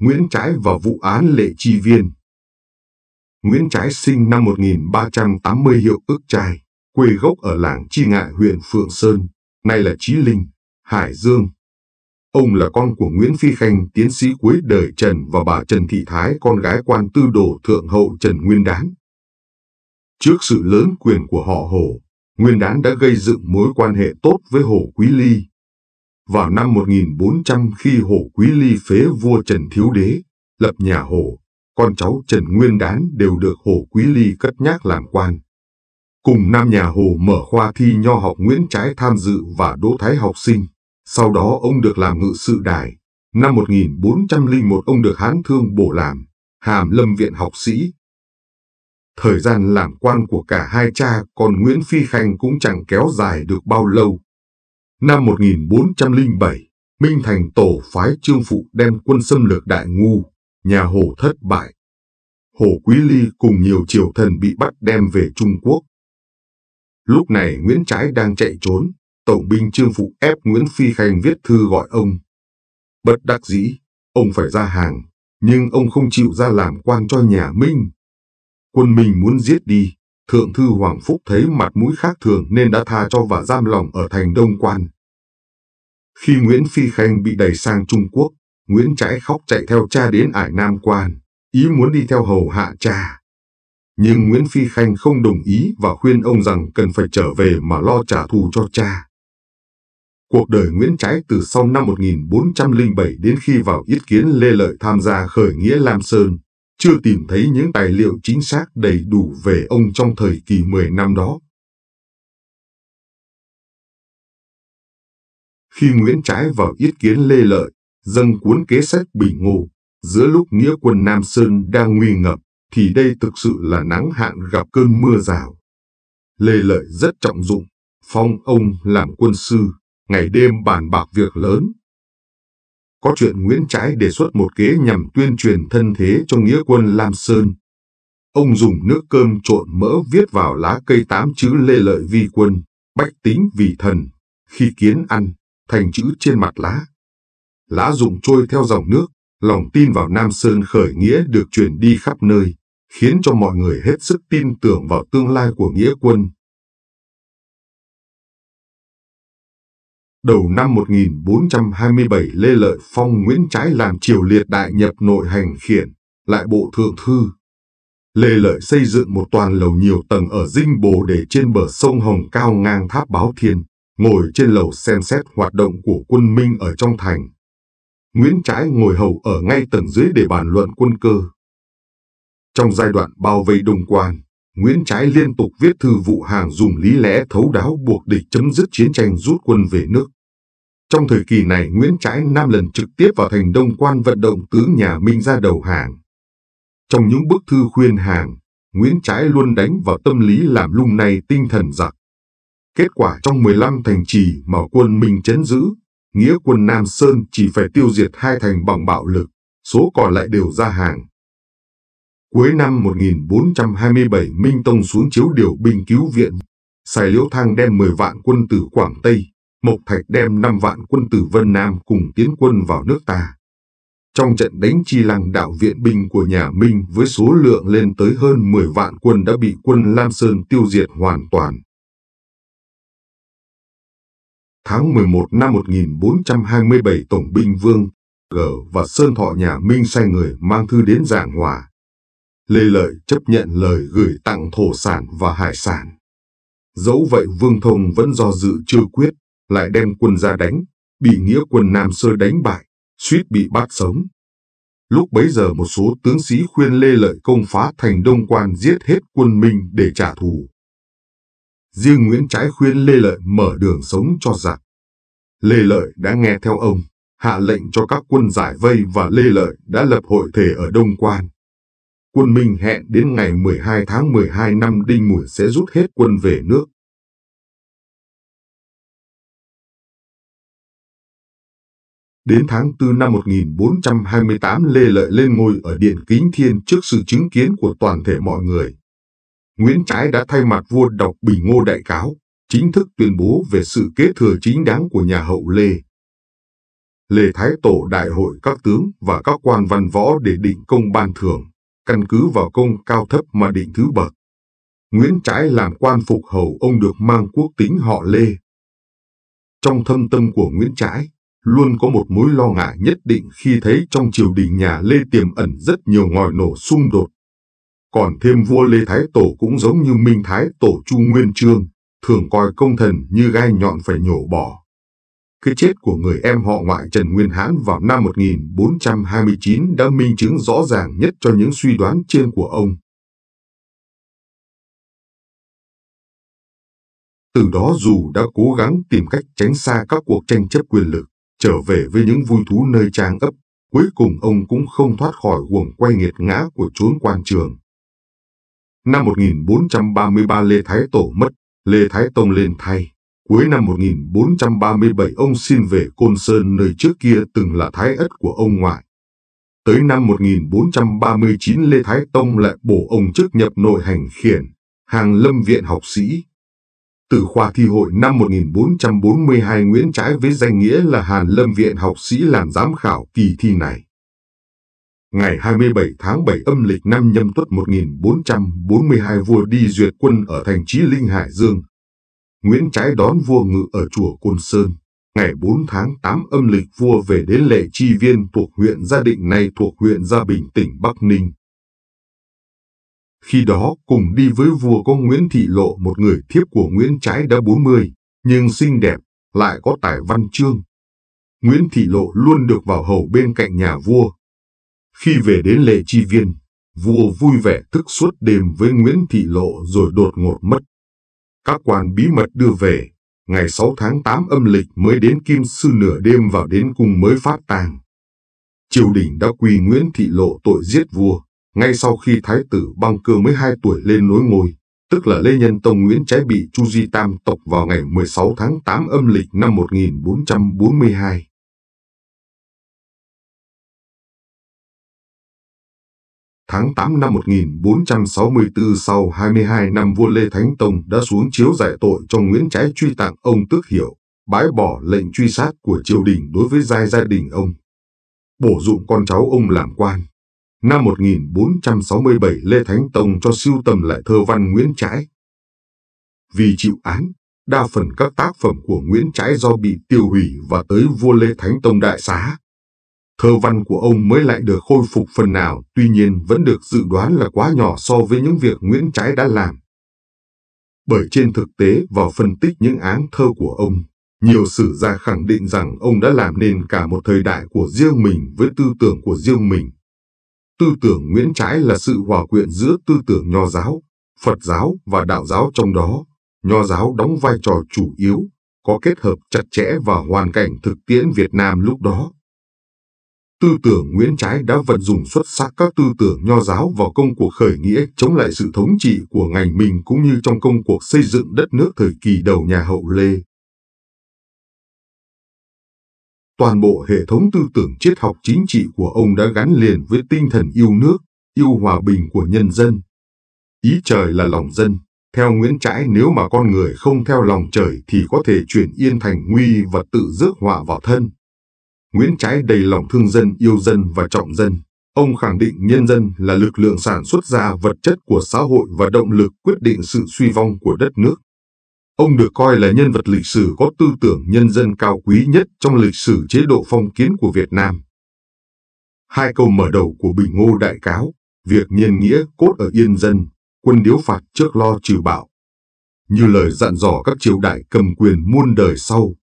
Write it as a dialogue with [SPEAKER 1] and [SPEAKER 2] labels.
[SPEAKER 1] Nguyễn Trãi và vụ án Lệ Chi Viên. Nguyễn Trãi sinh năm 1380 hiệu ức trai, quê gốc ở làng Chi Ngại huyện Phượng Sơn, nay là Chí Linh, Hải Dương. Ông là con của Nguyễn Phi Khanh, tiến sĩ cuối đời Trần và bà Trần Thị Thái, con gái quan tư đồ thượng hậu Trần Nguyên Đán. Trước sự lớn quyền của họ Hồ, Nguyên Đán đã gây dựng mối quan hệ tốt với Hồ Quý Ly, vào năm 1400 khi Hồ Quý Ly phế vua Trần Thiếu Đế, lập nhà Hồ, con cháu Trần Nguyên Đán đều được Hồ Quý Ly cất nhắc làm quan. Cùng năm nhà Hồ mở khoa thi nho học Nguyễn Trái tham dự và Đỗ Thái học sinh, sau đó ông được làm ngự sự đài. Năm 1401 ông được Hán Thương bổ làm, hàm lâm viện học sĩ. Thời gian làm quan của cả hai cha con Nguyễn Phi Khanh cũng chẳng kéo dài được bao lâu, Năm 1407, Minh Thành tổ phái Trương Phụ đem quân xâm lược Đại Ngu, nhà Hồ thất bại. Hồ Quý Ly cùng nhiều triều thần bị bắt đem về Trung Quốc. Lúc này Nguyễn Trãi đang chạy trốn, tổng binh Trương Phụ ép Nguyễn Phi Khanh viết thư gọi ông. Bất đắc dĩ, ông phải ra hàng, nhưng ông không chịu ra làm quan cho nhà Minh. Quân Minh muốn giết đi, Thượng thư Hoàng Phúc thấy mặt mũi khác thường nên đã tha cho và giam lòng ở thành Đông Quan. Khi Nguyễn Phi Khanh bị đẩy sang Trung Quốc, Nguyễn Trãi khóc chạy theo cha đến ải Nam Quan, ý muốn đi theo hầu hạ cha. Nhưng Nguyễn Phi Khanh không đồng ý và khuyên ông rằng cần phải trở về mà lo trả thù cho cha. Cuộc đời Nguyễn Trãi từ sau năm 1407 đến khi vào yết kiến Lê Lợi tham gia khởi nghĩa Lam Sơn, chưa tìm thấy những tài liệu chính xác đầy đủ về ông trong thời kỳ 10 năm đó. Khi Nguyễn trãi vào yết kiến Lê Lợi, dâng cuốn kế sách Bình Ngô, giữa lúc nghĩa quân Nam Sơn đang nguy ngập, thì đây thực sự là nắng hạn gặp cơn mưa rào. Lê Lợi rất trọng dụng, phong ông làm quân sư, ngày đêm bàn bạc việc lớn, có chuyện Nguyễn Trãi đề xuất một kế nhằm tuyên truyền thân thế cho nghĩa quân Lam Sơn. Ông dùng nước cơm trộn mỡ viết vào lá cây tám chữ lê lợi vi quân, bách tính vì thần, khi kiến ăn, thành chữ trên mặt lá. Lá dụng trôi theo dòng nước, lòng tin vào Nam Sơn khởi nghĩa được truyền đi khắp nơi, khiến cho mọi người hết sức tin tưởng vào tương lai của nghĩa quân. Đầu năm 1427 Lê Lợi phong Nguyễn Trãi làm triều liệt đại nhập nội hành khiển, lại bộ thượng thư. Lê Lợi xây dựng một toàn lầu nhiều tầng ở dinh bồ để trên bờ sông Hồng cao ngang tháp báo thiên, ngồi trên lầu xem xét hoạt động của quân Minh ở trong thành. Nguyễn Trãi ngồi hầu ở ngay tầng dưới để bàn luận quân cơ. Trong giai đoạn bao vây Đồng Quan, Nguyễn Trãi liên tục viết thư vụ hàng dùng lý lẽ thấu đáo buộc địch chấm dứt chiến tranh rút quân về nước. Trong thời kỳ này Nguyễn Trãi năm lần trực tiếp vào thành Đông Quan vận động tướng nhà Minh ra đầu hàng. Trong những bức thư khuyên hàng, Nguyễn Trãi luôn đánh vào tâm lý làm lung này tinh thần giặc. Kết quả trong 15 thành trì mà quân Minh chấn giữ, nghĩa quân Nam Sơn chỉ phải tiêu diệt hai thành bằng bạo lực, số còn lại đều ra hàng. Cuối năm 1427 Minh Tông xuống chiếu điều binh cứu viện, Sài Liễu Thang đem 10 vạn quân từ Quảng Tây, Mộc Thạch đem 5 vạn quân từ Vân Nam cùng tiến quân vào nước ta. Trong trận đánh chi lăng đạo viện binh của nhà Minh với số lượng lên tới hơn 10 vạn quân đã bị quân Lam Sơn tiêu diệt hoàn toàn. Tháng 11 năm 1427 Tổng binh Vương G và Sơn Thọ nhà Minh sai người mang thư đến Giảng Hòa Lê Lợi chấp nhận lời gửi tặng thổ sản và hải sản. Dẫu vậy Vương Thông vẫn do dự chưa quyết, lại đem quân ra đánh, bị nghĩa quân Nam Sơ đánh bại, suýt bị bắt sống. Lúc bấy giờ một số tướng sĩ khuyên Lê Lợi công phá thành Đông Quan giết hết quân Minh để trả thù. Riêng Nguyễn Trãi khuyên Lê Lợi mở đường sống cho giặc. Lê Lợi đã nghe theo ông, hạ lệnh cho các quân giải vây và Lê Lợi đã lập hội thể ở Đông Quan quân Minh hẹn đến ngày 12 tháng 12 năm Đinh Mùi sẽ rút hết quân về nước. Đến tháng 4 năm 1428 Lê Lợi lên ngôi ở Điện Kính Thiên trước sự chứng kiến của toàn thể mọi người. Nguyễn Trãi đã thay mặt vua đọc Bình Ngô Đại Cáo, chính thức tuyên bố về sự kế thừa chính đáng của nhà hậu Lê. Lê Thái Tổ đại hội các tướng và các quan văn võ để định công ban thưởng căn cứ vào công cao thấp mà định thứ bậc. Nguyễn Trãi làm quan phục hầu ông được mang quốc tính họ Lê. Trong thâm tâm của Nguyễn Trãi, luôn có một mối lo ngại nhất định khi thấy trong triều đình nhà Lê tiềm ẩn rất nhiều ngòi nổ xung đột. Còn thêm vua Lê Thái Tổ cũng giống như Minh Thái Tổ Chu Nguyên Trương, thường coi công thần như gai nhọn phải nhổ bỏ. Cái chết của người em họ ngoại Trần Nguyên Hán vào năm 1429 đã minh chứng rõ ràng nhất cho những suy đoán trên của ông. Từ đó dù đã cố gắng tìm cách tránh xa các cuộc tranh chấp quyền lực, trở về với những vui thú nơi trang ấp, cuối cùng ông cũng không thoát khỏi guồng quay nghiệt ngã của chốn quan trường. Năm 1433 Lê Thái Tổ mất, Lê Thái Tông lên thay. Cuối năm 1437 ông xin về Côn Sơn nơi trước kia từng là thái ất của ông ngoại. Tới năm 1439 Lê Thái Tông lại bổ ông chức nhập nội hành khiển, hàng lâm viện học sĩ. Từ khoa thi hội năm 1442 Nguyễn Trãi với danh nghĩa là Hàn Lâm Viện học sĩ làm giám khảo kỳ thi này. Ngày 27 tháng 7 âm lịch năm nhâm tuất 1442 vua đi duyệt quân ở thành Chí Linh Hải Dương, Nguyễn Trãi đón vua ngự ở chùa Côn Sơn. Ngày 4 tháng 8 âm lịch vua về đến lệ chi viên thuộc huyện Gia Định này thuộc huyện Gia Bình tỉnh Bắc Ninh. Khi đó cùng đi với vua có Nguyễn Thị Lộ một người thiếp của Nguyễn Trãi đã 40, nhưng xinh đẹp, lại có tài văn chương. Nguyễn Thị Lộ luôn được vào hầu bên cạnh nhà vua. Khi về đến lệ chi viên, vua vui vẻ thức suốt đêm với Nguyễn Thị Lộ rồi đột ngột mất các quan bí mật đưa về, ngày 6 tháng 8 âm lịch mới đến Kim Sư nửa đêm vào đến cung mới phát tang. Triều đình đã quy Nguyễn Thị Lộ tội giết vua, ngay sau khi Thái tử Băng Cơ mới 2 tuổi lên nối ngôi, tức là Lê Nhân Tông Nguyễn Trái bị Chu Di Tam tộc vào ngày 16 tháng 8 âm lịch năm 1442. tháng 8 năm 1464 sau 22 năm vua Lê Thánh Tông đã xuống chiếu giải tội cho Nguyễn Trãi truy tặng ông Tước Hiểu, bãi bỏ lệnh truy sát của triều đình đối với giai gia đình ông. Bổ dụng con cháu ông làm quan. Năm 1467 Lê Thánh Tông cho siêu tầm lại thơ văn Nguyễn Trãi. Vì chịu án, đa phần các tác phẩm của Nguyễn Trãi do bị tiêu hủy và tới vua Lê Thánh Tông đại xá, thơ văn của ông mới lại được khôi phục phần nào, tuy nhiên vẫn được dự đoán là quá nhỏ so với những việc Nguyễn Trãi đã làm. Bởi trên thực tế vào phân tích những án thơ của ông, nhiều sử gia khẳng định rằng ông đã làm nên cả một thời đại của riêng mình với tư tưởng của riêng mình. Tư tưởng Nguyễn Trãi là sự hòa quyện giữa tư tưởng nho giáo, Phật giáo và đạo giáo trong đó. Nho giáo đóng vai trò chủ yếu, có kết hợp chặt chẽ vào hoàn cảnh thực tiễn Việt Nam lúc đó tư tưởng Nguyễn Trái đã vận dụng xuất sắc các tư tưởng nho giáo vào công cuộc khởi nghĩa chống lại sự thống trị của ngành mình cũng như trong công cuộc xây dựng đất nước thời kỳ đầu nhà hậu Lê. Toàn bộ hệ thống tư tưởng triết học chính trị của ông đã gắn liền với tinh thần yêu nước, yêu hòa bình của nhân dân. Ý trời là lòng dân. Theo Nguyễn Trãi nếu mà con người không theo lòng trời thì có thể chuyển yên thành nguy và tự rước họa vào thân. Nguyễn Trãi đầy lòng thương dân, yêu dân và trọng dân. Ông khẳng định nhân dân là lực lượng sản xuất ra vật chất của xã hội và động lực quyết định sự suy vong của đất nước. Ông được coi là nhân vật lịch sử có tư tưởng nhân dân cao quý nhất trong lịch sử chế độ phong kiến của Việt Nam. Hai câu mở đầu của Bình Ngô Đại Cáo, việc nhân nghĩa cốt ở yên dân, quân điếu phạt trước lo trừ bạo. Như lời dặn dò các triều đại cầm quyền muôn đời sau,